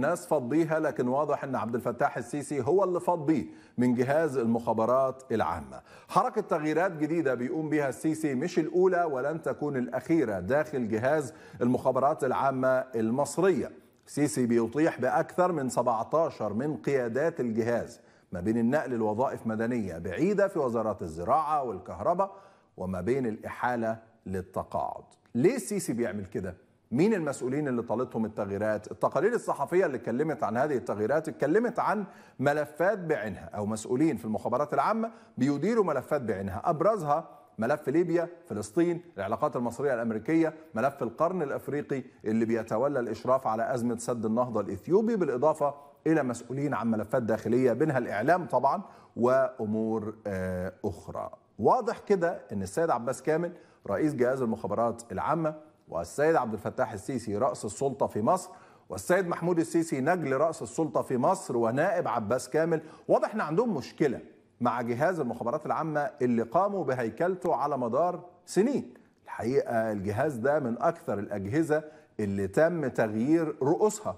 ناس فضيها لكن واضح ان عبد الفتاح السيسي هو اللي فضيه من جهاز المخابرات العامه. حركه تغييرات جديده بيقوم بها السيسي مش الاولى ولن تكون الاخيره داخل جهاز المخابرات العامه المصريه. السيسي بيطيح باكثر من 17 من قيادات الجهاز ما بين النقل لوظائف مدنيه بعيده في وزارات الزراعه والكهرباء وما بين الاحاله للتقاعد. ليه السيسي بيعمل كده؟ مين المسؤولين اللي طالتهم التغييرات التقارير الصحفية اللي اتكلمت عن هذه التغييرات اتكلمت عن ملفات بعينها أو مسؤولين في المخابرات العامة بيديروا ملفات بعينها أبرزها ملف ليبيا فلسطين العلاقات المصرية الأمريكية ملف القرن الأفريقي اللي بيتولى الإشراف على أزمة سد النهضة الإثيوبي بالإضافة إلى مسؤولين عن ملفات داخلية بينها الإعلام طبعا وأمور آه، أخرى واضح كده أن السيد عباس كامل رئيس جهاز المخابرات العامة والسيد عبد الفتاح السيسي رأس السلطة في مصر والسيد محمود السيسي نجل رأس السلطة في مصر ونائب عباس كامل واضح ان عندهم مشكلة مع جهاز المخابرات العامة اللي قاموا بهيكلته على مدار سنين الحقيقة الجهاز ده من أكثر الأجهزة اللي تم تغيير رؤوسها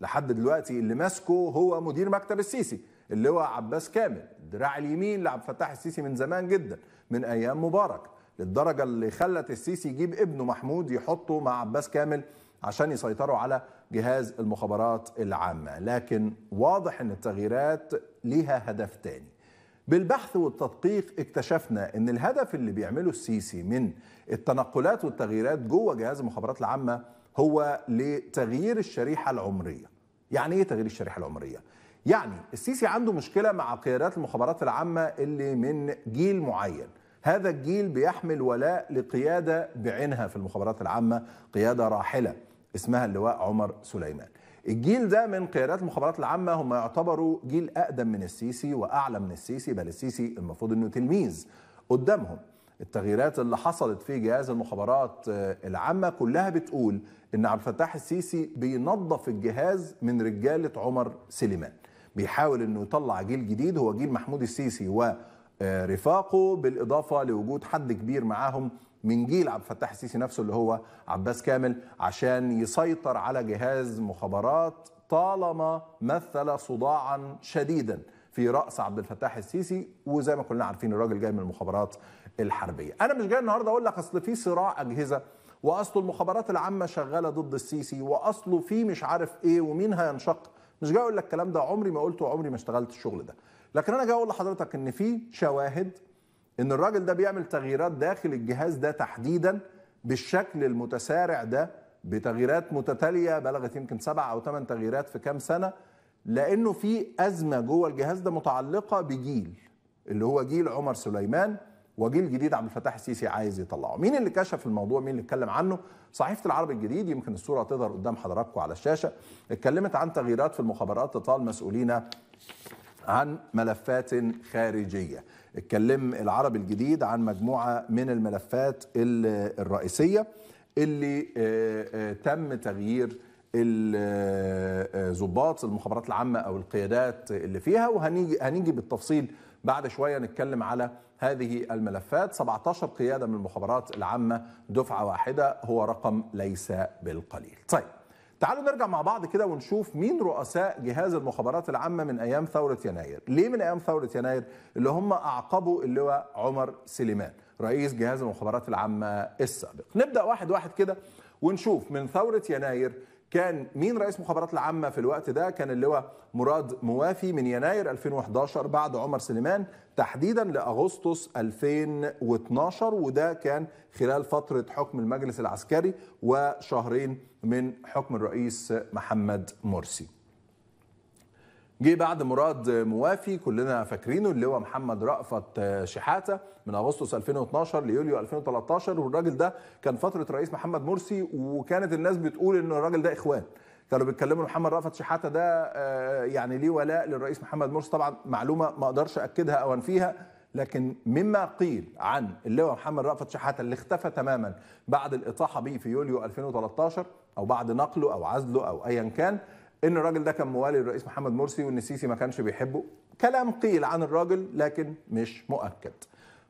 لحد دلوقتي اللي ماسكه هو مدير مكتب السيسي اللي هو عباس كامل الدراع اليمين لعبد الفتاح السيسي من زمان جدا من أيام مبارك للدرجه اللي خلت السيسي يجيب ابنه محمود يحطه مع عباس كامل عشان يسيطروا على جهاز المخابرات العامه لكن واضح ان التغييرات ليها هدف تاني بالبحث والتدقيق اكتشفنا ان الهدف اللي بيعمله السيسي من التنقلات والتغييرات جوه جهاز المخابرات العامه هو لتغيير الشريحه العمريه يعني ايه تغيير الشريحه العمريه يعني السيسي عنده مشكله مع قيادات المخابرات العامه اللي من جيل معين هذا الجيل بيحمل ولاء لقيادة بعينها في المخابرات العامة قيادة راحلة اسمها اللواء عمر سليمان الجيل ده من قيادات المخابرات العامة هم يعتبروا جيل أقدم من السيسي وأعلى من السيسي بل السيسي المفروض أنه تلميذ قدامهم التغييرات اللي حصلت في جهاز المخابرات آه، العامة كلها بتقول أن عبد الفتاح السيسي بينظف الجهاز من رجالة عمر سليمان بيحاول أنه يطلع جيل جديد هو جيل محمود السيسي و رفاقه بالاضافه لوجود حد كبير معاهم من جيل عبد الفتاح السيسي نفسه اللي هو عباس كامل عشان يسيطر على جهاز مخابرات طالما مثل صداعا شديدا في راس عبد الفتاح السيسي وزي ما كلنا عارفين الراجل جاي من المخابرات الحربيه. انا مش جاي النهارده اقول لك اصل في صراع اجهزه واصل المخابرات العامه شغاله ضد السيسي واصله في مش عارف ايه ومين هينشق مش جاي اقول لك الكلام ده عمري ما قلته وعمري ما اشتغلت الشغل ده. لكن انا جاي اقول لحضرتك ان في شواهد ان الراجل ده بيعمل تغييرات داخل الجهاز ده تحديدا بالشكل المتسارع ده بتغييرات متتاليه بلغت يمكن سبع او ثمان تغييرات في كام سنه لانه في ازمه جوه الجهاز ده متعلقه بجيل اللي هو جيل عمر سليمان وجيل جديد عبد الفتاح السيسي عايز يطلعه مين اللي كشف الموضوع مين اللي اتكلم عنه صحيفه العرب الجديد يمكن الصوره تظهر قدام حضراتكم على الشاشه اتكلمت عن تغييرات في المخابرات تطال مسؤولينا عن ملفات خارجية اتكلم العربي الجديد عن مجموعة من الملفات الرئيسية اللي آه، آه، تم تغيير الزباط آه، المخابرات العامة أو القيادات اللي فيها وهنيجي هنيجي بالتفصيل بعد شوية نتكلم على هذه الملفات 17 قيادة من المخابرات العامة دفعة واحدة هو رقم ليس بالقليل طيب تعالوا نرجع مع بعض كده ونشوف مين رؤساء جهاز المخابرات العامة من أيام ثورة يناير ليه من أيام ثورة يناير اللي هم أعقبوا اللواء عمر سليمان رئيس جهاز المخابرات العامة السابق نبدأ واحد واحد كده ونشوف من ثورة يناير كان مين رئيس مخابرات العامه في الوقت ده كان اللواء مراد موافي من يناير 2011 بعد عمر سليمان تحديدا لاغسطس 2012 وده كان خلال فتره حكم المجلس العسكري وشهرين من حكم الرئيس محمد مرسي جه بعد مراد موافي كلنا فاكرينه اللي هو محمد رأفت شحاته من اغسطس 2012 ليوليو 2013 والراجل ده كان فتره رئيس محمد مرسي وكانت الناس بتقول ان الراجل ده اخوان كانوا بيتكلموا محمد رأفت شحاته ده آه، يعني ليه ولاء للرئيس محمد مرسي طبعا معلومه ما اقدرش اكدها او انفيها لكن مما قيل عن اللواء محمد رأفت شحاته اللي اختفى تماما بعد الاطاحه به في يوليو 2013 او بعد نقله او عزله او ايا كان ان الراجل ده كان موالي للرئيس محمد مرسي وان السيسي ما كانش بيحبه كلام قيل عن الراجل لكن مش مؤكد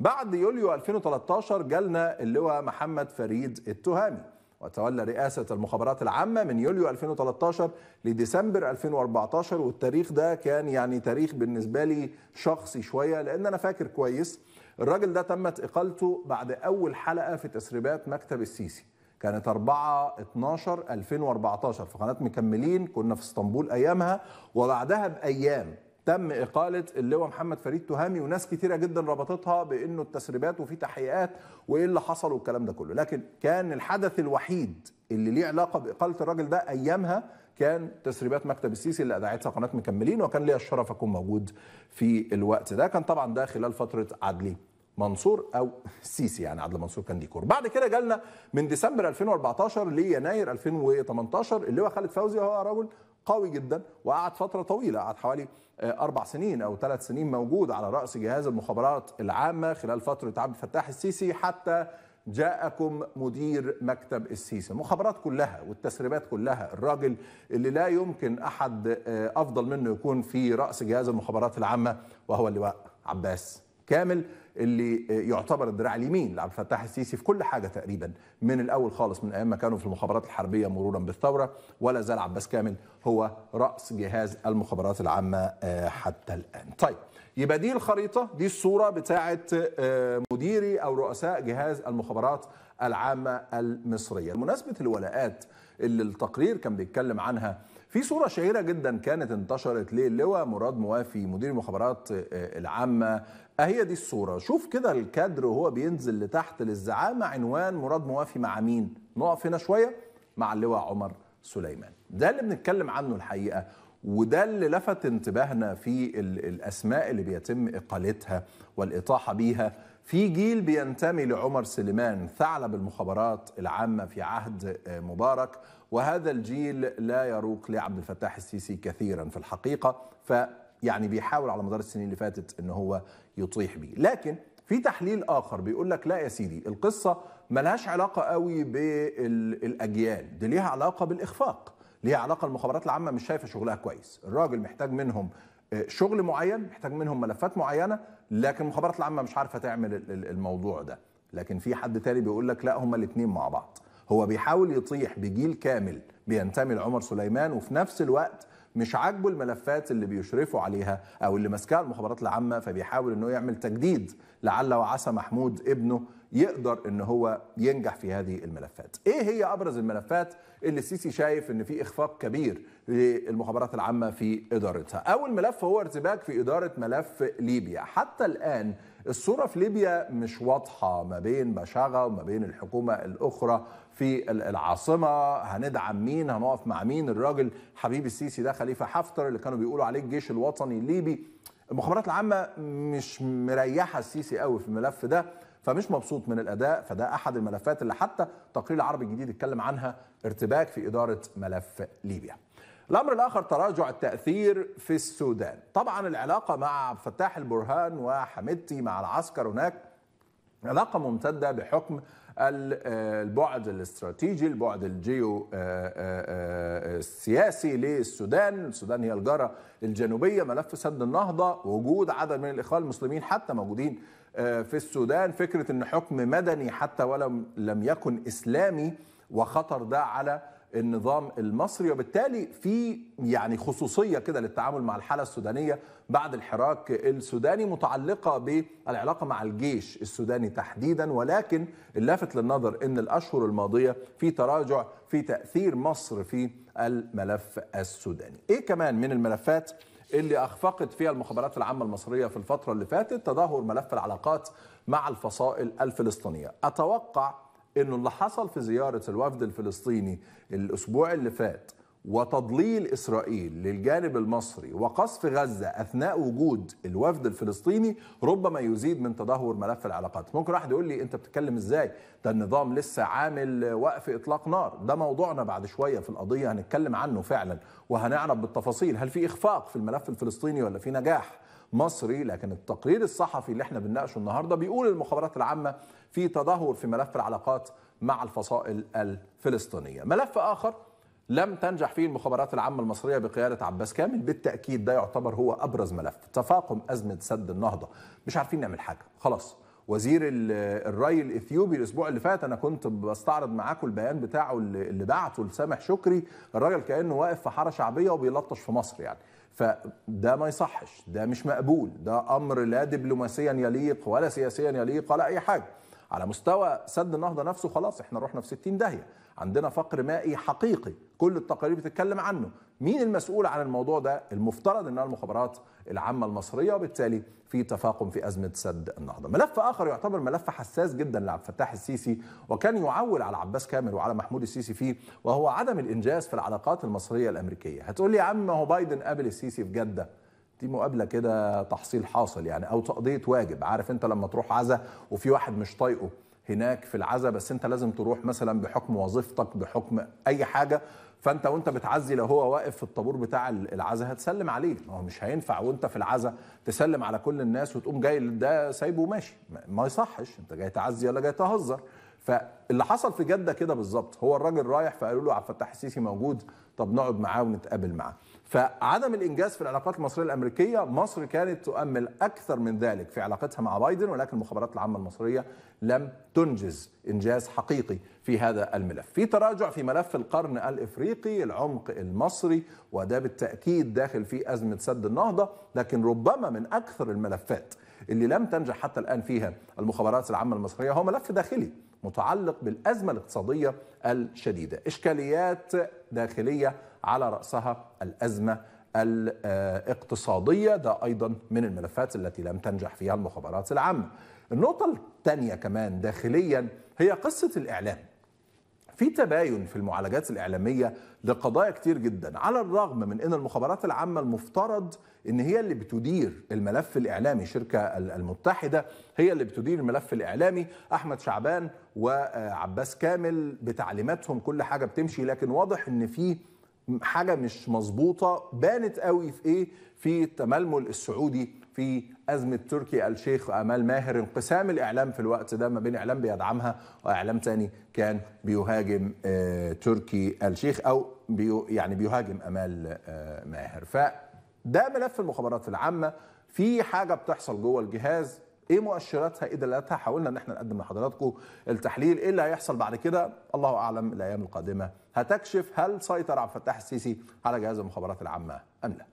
بعد يوليو 2013 جالنا اللواء محمد فريد التهامي وتولى رئاسة المخابرات العامة من يوليو 2013 لديسمبر 2014 والتاريخ ده كان يعني تاريخ بالنسبة لي شخصي شوية لأن أنا فاكر كويس الراجل ده تمت إقالته بعد أول حلقة في تسريبات مكتب السيسي كانت 4 12 2014 في قناه مكملين كنا في اسطنبول ايامها وبعدها بايام تم إقالة اللواء محمد فريد تهامي وناس كثيره جدا ربطتها بأنه التسريبات وفي تحقيقات وإيه اللي حصل والكلام ده كله لكن كان الحدث الوحيد اللي ليه علاقة بإقالة الراجل ده أيامها كان تسريبات مكتب السيسي اللي ادعتها قناة مكملين وكان ليا الشرف أكون موجود في الوقت ده كان طبعا ده خلال فترة عدلي منصور او السيسي يعني عدل منصور كان ديكور بعد كده جالنا من ديسمبر 2014 ليناير 2018 اللي هو خالد فوزي هو رجل قوي جدا وقعد فتره طويله قعد حوالي اربع سنين او ثلاث سنين موجود على راس جهاز المخابرات العامه خلال فتره عبد الفتاح السيسي حتى جاءكم مدير مكتب السيسي المخابرات كلها والتسريبات كلها الراجل اللي لا يمكن احد آه، افضل منه يكون في راس جهاز المخابرات العامه وهو اللواء عباس كامل اللي يعتبر الدراع اليمين لعبد الفتاح السيسي في كل حاجه تقريبا من الاول خالص من ايام ما كانوا في المخابرات الحربيه مرورا بالثوره ولا زال عباس كامل هو راس جهاز المخابرات العامه آه، حتى الان. طيب يبقى دي الخريطه دي الصوره بتاعه آه، مديري او رؤساء جهاز المخابرات العامه المصريه. بمناسبه الولاءات اللي التقرير كان بيتكلم عنها في صوره شهيره جدا كانت انتشرت للواء مراد موافي مدير المخابرات آه، العامه اهي دي الصوره شوف كده الكادر وهو بينزل لتحت للزعامه عنوان مراد موافي مع مين نقف هنا شويه مع اللواء عمر سليمان ده اللي بنتكلم عنه الحقيقه وده اللي لفت انتباهنا في الاسماء اللي بيتم اقالتها والاطاحه بيها في جيل بينتمي لعمر سليمان ثعلب المخابرات العامه في عهد آه، مبارك وهذا الجيل لا يروق لعبد الفتاح السيسي كثيرا في الحقيقه ف يعني بيحاول على مدار السنين اللي فاتت ان هو يطيح بيه لكن في تحليل اخر بيقول لك لا يا سيدي القصه ملهاش علاقه قوي بالاجيال دي ليها علاقه بالاخفاق ليها علاقه المخابرات العامه مش شايفه شغلها كويس الراجل محتاج منهم آه، شغل معين محتاج منهم ملفات معينه لكن المخابرات العامه مش عارفه تعمل الموضوع ده لكن في حد تاني بيقول لك لا هما الاثنين مع بعض هو بيحاول يطيح بجيل كامل بينتمي لعمر سليمان وفي نفس الوقت مش عاجبه الملفات اللي بيشرفوا عليها او اللي ماسكاها المخابرات العامه فبيحاول انه يعمل تجديد لعل وعسى محمود ابنه يقدر ان هو ينجح في هذه الملفات ايه هي ابرز الملفات اللي السيسي شايف ان في اخفاق كبير للمخابرات العامه في ادارتها اول ملف هو ارتباك في اداره ملف ليبيا حتى الان الصورة في ليبيا مش واضحة ما بين بشاغة وما بين الحكومة الأخرى في العاصمة هندعم مين هنقف مع مين الراجل حبيب السيسي ده خليفة حفتر اللي كانوا بيقولوا عليه الجيش الوطني الليبي المخابرات العامة مش مريحة السيسي قوي في الملف ده فمش مبسوط من الاداء فده احد الملفات اللي حتى تقرير العربي الجديد اتكلم عنها ارتباك في اداره ملف ليبيا الامر الاخر تراجع التاثير في السودان طبعا العلاقه مع عبد الفتاح البرهان وحمدتي مع العسكر هناك علاقه ممتده بحكم آه، البعد الاستراتيجي البعد الجيو آه، آه، السياسي للسودان السودان هي الجارة الجنوبية ملف سد النهضة وجود عدد من الإخوان المسلمين حتى موجودين آه، في السودان فكره ان حكم مدني حتى ولو لم يكن اسلامي وخطر ده على النظام المصري وبالتالي في يعني خصوصيه كده للتعامل مع الحاله السودانيه بعد الحراك السوداني متعلقه بالعلاقه مع الجيش السوداني تحديدا ولكن اللافت للنظر ان الاشهر الماضيه في تراجع في تاثير مصر في الملف السوداني. ايه كمان من الملفات اللي اخفقت فيها المخابرات العامه المصريه في الفتره اللي فاتت تدهور ملف العلاقات مع الفصائل الفلسطينيه اتوقع انه اللي حصل في زياره الوفد الفلسطيني الاسبوع اللي فات وتضليل اسرائيل للجانب المصري وقصف غزه اثناء وجود الوفد الفلسطيني ربما يزيد من تدهور ملف العلاقات، ممكن واحد يقول لي انت بتتكلم ازاي؟ ده النظام لسه عامل وقف اطلاق نار، ده موضوعنا بعد شويه في القضيه هنتكلم عنه فعلا وهنعرف بالتفاصيل، هل في اخفاق في الملف الفلسطيني ولا في نجاح؟ مصري لكن التقرير الصحفي اللي احنا بنناقشه النهارده بيقول المخابرات العامه في تدهور في ملف العلاقات مع الفصائل الفلسطينيه. ملف اخر لم تنجح فيه المخابرات العامة المصرية بقيادة عباس كامل بالتأكيد ده يعتبر هو أبرز ملف تفاقم أزمة سد النهضة مش عارفين نعمل حاجة خلاص وزير الري الاثيوبي الاسبوع اللي فات انا كنت بستعرض معاكم البيان بتاعه اللي بعته لسامح شكري الراجل كانه واقف في حاره شعبيه وبيلطش في مصر يعني فده ما يصحش ده مش مقبول ده امر لا دبلوماسيا يليق ولا سياسيا يليق ولا اي حاجه على مستوى سد النهضه نفسه خلاص احنا رحنا في 60 داهيه عندنا فقر مائي حقيقي كل التقارير بتتكلم عنه مين المسؤول عن الموضوع ده المفترض انها المخابرات العامه المصريه وبالتالي في تفاقم في ازمه سد النهضه ملف اخر يعتبر ملف حساس جدا لعبد الفتاح السيسي وكان يعول على عباس كامل وعلى محمود السيسي فيه وهو عدم الانجاز في العلاقات المصريه الامريكيه هتقول لي يا عم هو بايدن قابل السيسي في جده دي مقابلة كده تحصيل حاصل يعني أو تقضية واجب عارف أنت لما تروح عزا وفي واحد مش طايقه هناك في العزاء بس انت لازم تروح مثلا بحكم وظيفتك بحكم اي حاجه فانت وانت بتعزي لو هو واقف في الطابور بتاع العزاء هتسلم عليه ما هو مش هينفع وانت في العزاء تسلم على كل الناس وتقوم جاي ده سايبه وماشي ما يصحش انت جاي تعزي ولا جاي تهزر فاللي حصل في جده كده بالظبط هو الراجل رايح فقالوا له عبد الفتاح السيسي موجود طب نقعد معاه ونتقابل معاه فعدم الانجاز في العلاقات المصريه الامريكيه مصر كانت تؤمل اكثر من ذلك في علاقتها مع بايدن ولكن المخابرات العامه المصريه لم تنجز انجاز حقيقي في هذا الملف في تراجع في ملف القرن الافريقي العمق المصري وده بالتاكيد داخل في ازمه سد النهضه لكن ربما من اكثر الملفات اللي لم تنجح حتى الآن فيها المخابرات العامة المصرية هو ملف داخلي متعلق بالأزمة الاقتصادية الشديدة إشكاليات داخلية على رأسها الأزمة الاقتصادية ده أيضا من الملفات التي لم تنجح فيها المخابرات العامة النقطة الثانية كمان داخليا هي قصة الإعلام في تباين في المعالجات الإعلامية لقضايا كتير جدا على الرغم من أن المخابرات العامة المفترض أن هي اللي بتدير الملف الإعلامي شركة المتحدة هي اللي بتدير الملف الإعلامي أحمد شعبان وعباس كامل بتعليماتهم كل حاجة بتمشي لكن واضح أن في حاجة مش مظبوطة بانت قوي في إيه في التململ السعودي في أزمة تركي الشيخ وأمال ماهر انقسام الإعلام في الوقت ده ما بين إعلام بيدعمها وإعلام تاني كان بيهاجم آه، تركي الشيخ أو بيو يعني بيهاجم أمال آه، ماهر فده ملف المخابرات العامة في حاجة بتحصل جوه الجهاز ايه مؤشراتها ايه دلالتها حاولنا ان احنا نقدم لحضراتكم التحليل ايه اللي هيحصل بعد كده الله اعلم الايام القادمه هتكشف هل سيطر عبد الفتاح السيسي على جهاز المخابرات العامه ام لا